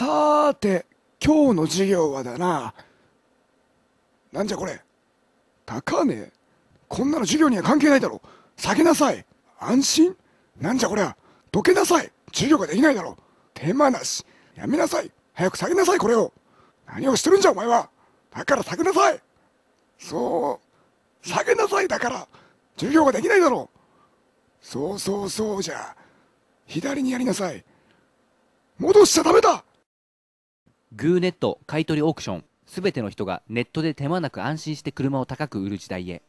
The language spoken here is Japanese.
さーて、今日の授業はだな。なんじゃこれ。高値こんなの授業には関係ないだろ。下げなさい。安心なんじゃこりゃ。どけなさい。授業ができないだろ。手間なし。やめなさい。早く下げなさい、これを。何をしてるんじゃ、お前は。だから下げなさい。そう。下げなさい、だから。授業ができないだろ。そうそうそうじゃ。左にやりなさい。戻しちゃダメだグーネット買取オークションすべての人がネットで手間なく安心して車を高く売る時代へ